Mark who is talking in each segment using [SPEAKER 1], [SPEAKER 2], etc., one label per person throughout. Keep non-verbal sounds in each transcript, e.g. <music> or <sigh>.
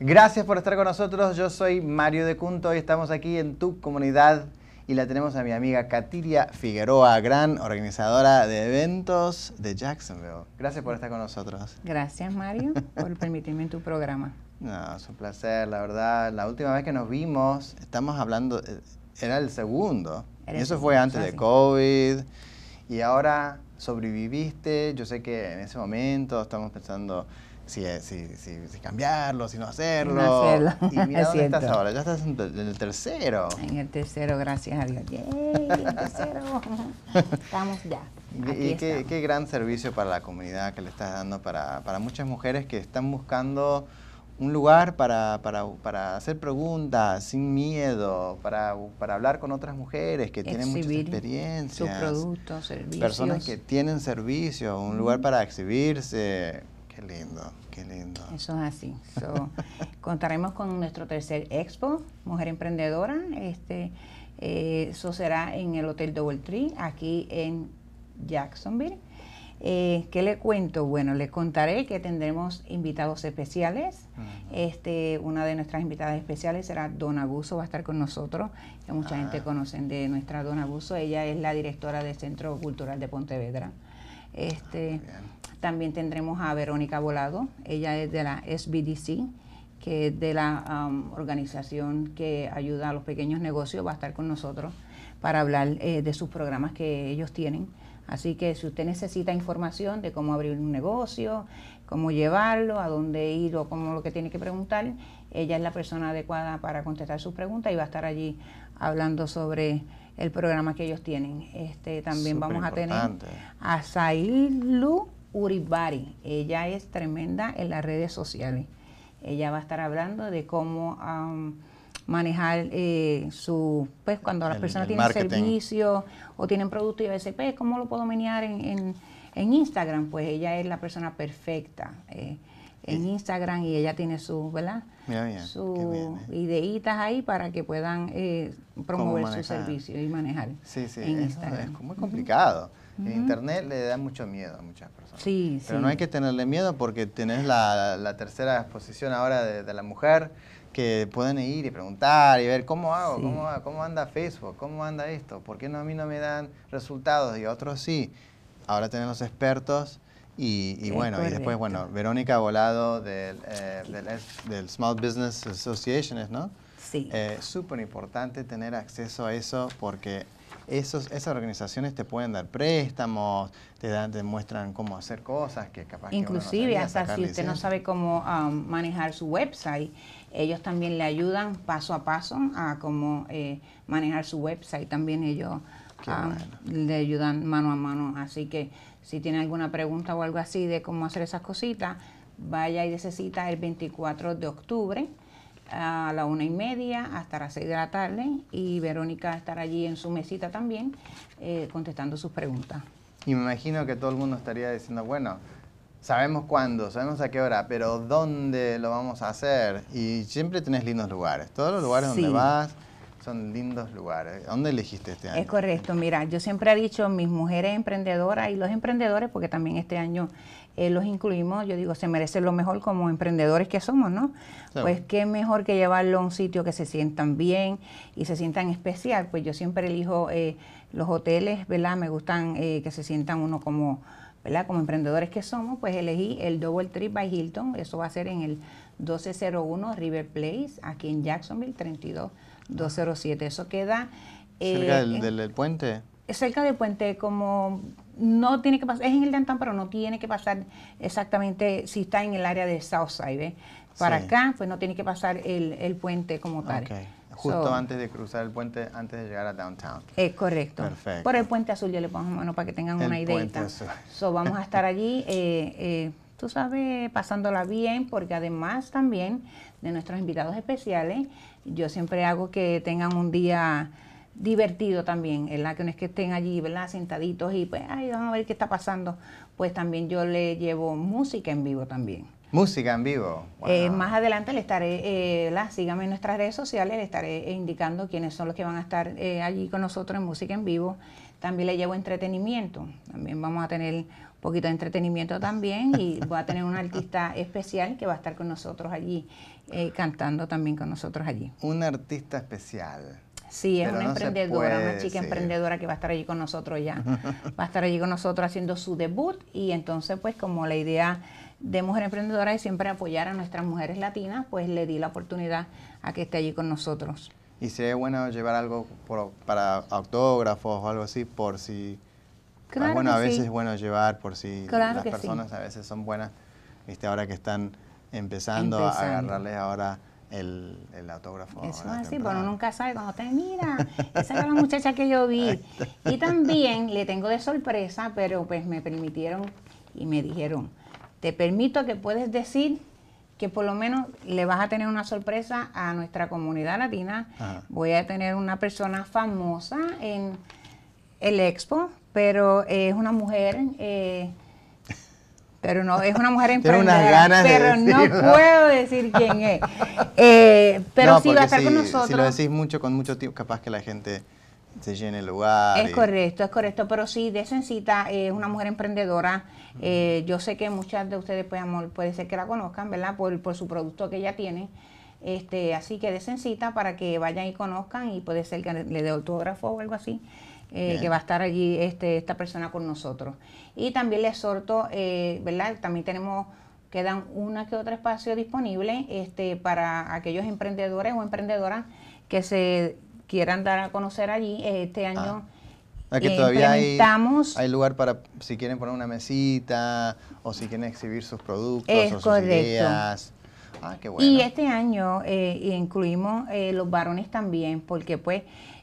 [SPEAKER 1] Gracias por estar con nosotros. Yo soy Mario de Cunto y estamos aquí en tu comunidad y la tenemos a mi amiga Katiria Figueroa, gran organizadora de eventos de Jacksonville. Gracias por estar con nosotros.
[SPEAKER 2] Gracias, Mario,
[SPEAKER 1] por permitirme en tu programa. <laughs> No, es un placer, la verdad. La última vez que nos vimos, estamos hablando, eh, era el segundo. y Eso fue antes de COVID y ahora sobreviviste, yo sé que en ese momento estamos pensando si, si, si, cambiarlo, si no hacerlo. Y mira <laughs> estás ahora, ya estás en, el tercero. En el tercero, gracias a Dios.
[SPEAKER 2] Yay, <laughs> estamos ya.
[SPEAKER 1] y qué, gran servicio para la comunidad que le estás dando para, para muchas mujeres que están buscando un lugar para, hacer preguntas sin miedo, para, hablar con otras mujeres que tienen muchas experiencias. productos, servicios. Personas que tienen servicios, un lugar para exhibirse. Qué lindo, qué lindo.
[SPEAKER 2] Eso es así. So, <laughs> contaremos con nuestro tercer expo, Mujer Emprendedora. Este, eh, eso será en el Hotel Double Tree, aquí en Jacksonville. Eh, ¿Qué le cuento? Bueno, les contaré que tendremos invitados especiales. este, una de nuestras invitadas especiales será Don Abuso, va a estar con nosotros. Que mucha gente ah. conoce de nuestra Dona Abuso. Ella es la directora del Centro Cultural de Pontevedra. Este, también tendremos a Verónica Volado. Ella es de la SBDC, que es de la um, organización que ayuda a los pequeños negocios. Va a estar con nosotros para hablar eh, de sus programas que ellos tienen Así que si usted necesita información de cómo abrir un negocio, cómo llevarlo, a dónde ir o cómo lo que tiene que preguntar, ella es la persona adecuada para contestar sus preguntas y va a estar allí hablando sobre el programa que ellos tienen. Este, también vamos a tener a Sailu Uribari. Ella es tremenda en las redes sociales. Ella va a estar hablando de cómo manejar eh, su, pues cuando las personas tienen servicio o tienen producto y a veces, pues, ¿cómo lo puedo menear en, en, Instagram? Pues ella es la persona perfecta. Eh, en Instagram y ella tiene sus, ¿verdad? Sus eh. ideitas ahí para que puedan eh, promover su servicio
[SPEAKER 1] y manejar sí, sí, Es muy complicado. Internet le da mucho miedo a muchas personas. Sí, Pero no hay que tenerle miedo porque tenés la, tercera exposición ahora de, de la mujer que pueden ir y preguntar y ver cómo hago, cómo, anda Facebook, cómo anda esto, por qué no, a mí no me dan resultados y otros sí. Ahora tenemos expertos y, bueno, y después, bueno, Verónica Volado del, eh, del, Small Business Association, ¿no? Sí. Eh, Súper importante tener acceso a eso porque esas organizaciones te pueden dar préstamos, te, dan, te muestran cómo hacer cosas que capaz Inclusive, hasta si usted no sabe
[SPEAKER 2] cómo um, manejar su website, ellos también le ayudan paso a paso a cómo eh, manejar su website. También ellos
[SPEAKER 1] um,
[SPEAKER 2] le ayudan mano a mano. Así que si tiene alguna pregunta o algo así de cómo hacer esas cositas, vaya y necesita el 24 de octubre a la una y media hasta las seis de la tarde y Verónica estará allí en su mesita también eh, contestando sus preguntas.
[SPEAKER 1] Y me imagino que todo el mundo estaría diciendo, bueno, sabemos cuándo, sabemos a qué hora, pero ¿dónde lo vamos a hacer? Y siempre tenés lindos lugares, todos los lugares donde vas son lindos lugares. ¿Dónde elegiste este año? Es
[SPEAKER 2] correcto. Mira, yo siempre he dicho mis mujeres emprendedoras y los emprendedores, porque también este año eh, los incluimos, yo digo, se merecen lo mejor como emprendedores que somos, ¿no? Pues qué mejor que llevarlo a un sitio que se sientan bien y se sientan especial. Pues yo siempre elijo eh, los hoteles, ¿verdad? Me gustan eh, que se sientan uno como como emprendedores que somos, pues elegí el Double Trip by Hilton. Eso va a ser en el 1201 River Place, aquí en Jacksonville, 32207. Eso queda... Eh, ¿Cerca
[SPEAKER 1] del, puente?
[SPEAKER 2] Cerca del puente, como no tiene que pasar, es en el downtown, pero no tiene que pasar exactamente si está en el área de Southside, Para acá, pues no tiene que pasar el, puente como tal. Okay.
[SPEAKER 1] Justo antes de cruzar el puente, antes de llegar a downtown. Es correcto. Perfecto. Por el
[SPEAKER 2] puente azul, yo le pongo mano para que tengan una idea. <laughs> So, vamos a estar allí, eh, eh, tú sabes, pasándola bien, porque además también de nuestros invitados especiales, yo siempre hago que tengan un día divertido también, la Que no es que estén allí, ¿verdad? Sentaditos y pues, ay, vamos a ver qué está pasando. Pues también yo le llevo música en vivo también.
[SPEAKER 1] Música en vivo. Eh,
[SPEAKER 2] más adelante le estaré, eh, la, síganme en nuestras redes sociales, le estaré eh, indicando quiénes son los que van a estar eh, allí con nosotros en Música en Vivo. También le llevo entretenimiento, también vamos a tener un poquito de entretenimiento también y voy a tener un artista <laughs> especial que va a estar con nosotros allí, cantando también con nosotros allí. Un artista
[SPEAKER 1] especial.
[SPEAKER 2] Sí, es una emprendedora, una chica emprendedora que va a estar allí con nosotros ya. Va a estar allí con nosotros haciendo su debut y entonces pues como la idea de Mujer Emprendedora y siempre apoyar a nuestras mujeres latinas, pues le di la oportunidad a que esté allí con nosotros.
[SPEAKER 1] Y sería bueno llevar algo para autógrafos o algo así, por si...
[SPEAKER 2] Ah, claro bueno, a veces es
[SPEAKER 1] bueno llevar por si claro las personas a veces son buenas, ¿viste? ahora que están empezando, a agarrarles ahora el, el, autógrafo. Eso es así, pero pues,
[SPEAKER 2] nunca sabe cuando te mira, <laughs> esa es la muchacha que yo vi. Y también le tengo de sorpresa, pero pues me permitieron y me dijeron, te permito que puedes decir que por lo menos le vas a tener una sorpresa a nuestra comunidad latina. Voy a tener una persona famosa en el expo, pero es una mujer... Eh, pero no, es una mujer <laughs> emprendedora, pero no puedo decir quién es. Eh, <laughs> pero sí va a estar con nosotros. Si lo
[SPEAKER 1] decís mucho, con mucho tiempo, capaz que la gente se el lugar. Es
[SPEAKER 2] correcto, es correcto, pero sí, sencita eh, es una mujer emprendedora. Eh, yo sé que muchas de ustedes, pues, puede ser que la conozcan, ¿verdad? Por, por su producto que ella tiene. Este, así que Desencita para que vayan y conozcan y puede ser que le dé autógrafo o algo así. Eh, que va a estar allí este, esta persona con nosotros. Y también les exhorto, ¿verdad? También tenemos quedan una que otro espacio disponible este, para aquellos emprendedores o emprendedoras que se quieran dar a conocer allí. Este ah. año
[SPEAKER 1] ah, todavía hay, lugar para si quieren poner una mesita o si quieren exhibir sus productos o sus ideas. Ah, y
[SPEAKER 2] este año eh, incluimos eh, los varones también, porque pues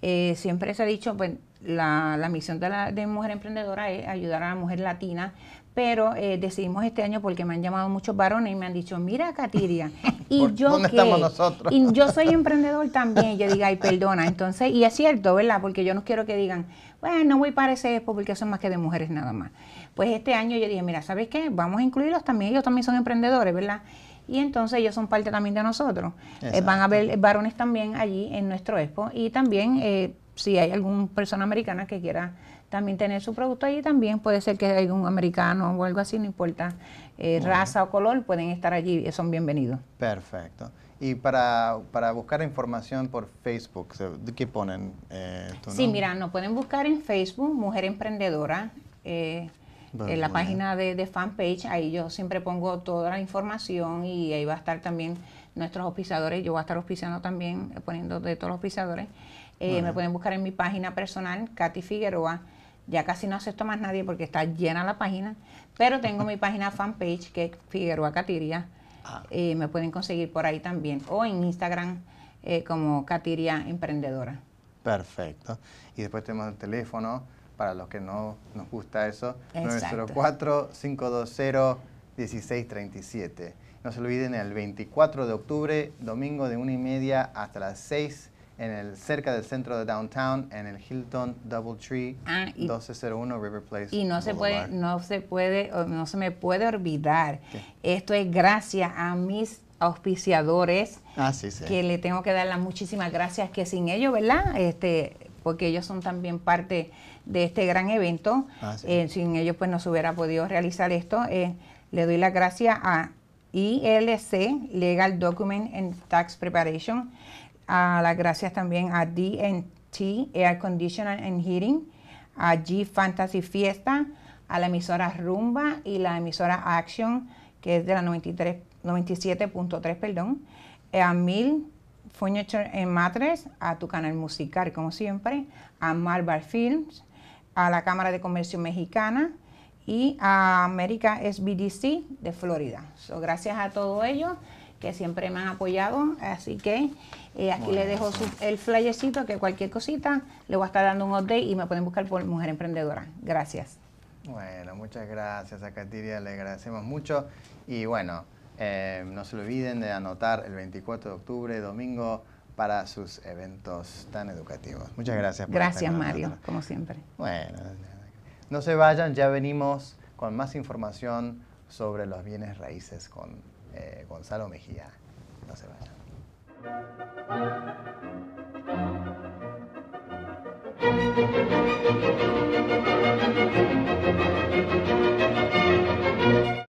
[SPEAKER 2] eh, siempre se ha dicho, pues la, la misión de, la, de Mujer Emprendedora es ayudar a la mujer latina, pero eh, decidimos este año porque me han llamado muchos varones y me han dicho, mira, Katiria, <laughs> y yo nosotros? y yo soy emprendedor también, yo diga ay, perdona, entonces, y es cierto, ¿verdad? Porque yo no quiero que digan, bueno, no voy para ese expo porque son más que de mujeres nada más. Pues este año yo dije, mira, ¿sabes qué? Vamos a incluirlos también, ellos también son emprendedores, ¿verdad? y entonces ellos son parte también de nosotros. Eh, van a haber varones también allí en nuestro expo y también eh, si hay alguna persona americana que quiera también tener su producto allí. También puede ser que haya un americano o algo así, no importa eh, raza o color, pueden estar allí, eh, son bienvenidos.
[SPEAKER 1] Perfecto. Y para, para buscar información por Facebook, ¿qué ponen? Eh, sí, mira,
[SPEAKER 2] nos pueden buscar en Facebook, Mujer Emprendedora. Eh, en la página de, fanpage, ahí yo siempre pongo toda la información y ahí va a estar también nuestros auspiciadores, yo voy a estar auspiciando también, poniendo de todos los auspiciadores. Me pueden buscar en mi página personal, Katy Figueroa, ya casi no acepto más nadie porque está llena la página, pero tengo mi página fanpage que es Figueroa Catiria. Ah. Eh, me pueden conseguir por ahí también o en Instagram eh, como Catiria Emprendedora.
[SPEAKER 1] Perfecto. Y después tenemos el teléfono para los que no nos gusta eso, 904-520-1637. No se olviden el 24 de octubre, domingo de 1 y media hasta las 6 en el, cerca del centro de downtown, en el Hilton Double Tree, 1201 ah, River Place. Y no se puede,
[SPEAKER 2] no se puede, no se me puede olvidar. Esto es gracias a mis auspiciadores
[SPEAKER 1] ah, que le
[SPEAKER 2] tengo que dar las muchísimas gracias que sin ellos, ¿verdad? Este, porque ellos son también parte de este gran evento. Ah, eh, sin ellos pues no se hubiera podido realizar esto. Eh, le doy las gracias a ILC, Legal Document and Tax Preparation, las gracias también a DT Air Conditioner and Heating, a G Fantasy Fiesta, a la emisora Rumba y la emisora Action, que es de la 97.3, perdón, a Mil Furniture and Matres, a tu canal musical, como siempre, a Marvel Films, a la Cámara de Comercio Mexicana y a América SBDC de Florida. gracias a todo ello que siempre me han apoyado, así que eh, aquí le dejo el flyercito que cualquier cosita le voy a estar dando un update y me pueden buscar por Mujer Emprendedora. Gracias.
[SPEAKER 1] Bueno, muchas gracias a Katiria, le agradecemos mucho y bueno, eh, no se olviden de anotar el 24 de octubre, domingo, para sus eventos tan educativos. Muchas gracias. gracias, Mario, como siempre. Bueno, no se vayan, ya venimos con más información sobre los bienes raíces con eh, Gonzalo Mejía. No se vaya.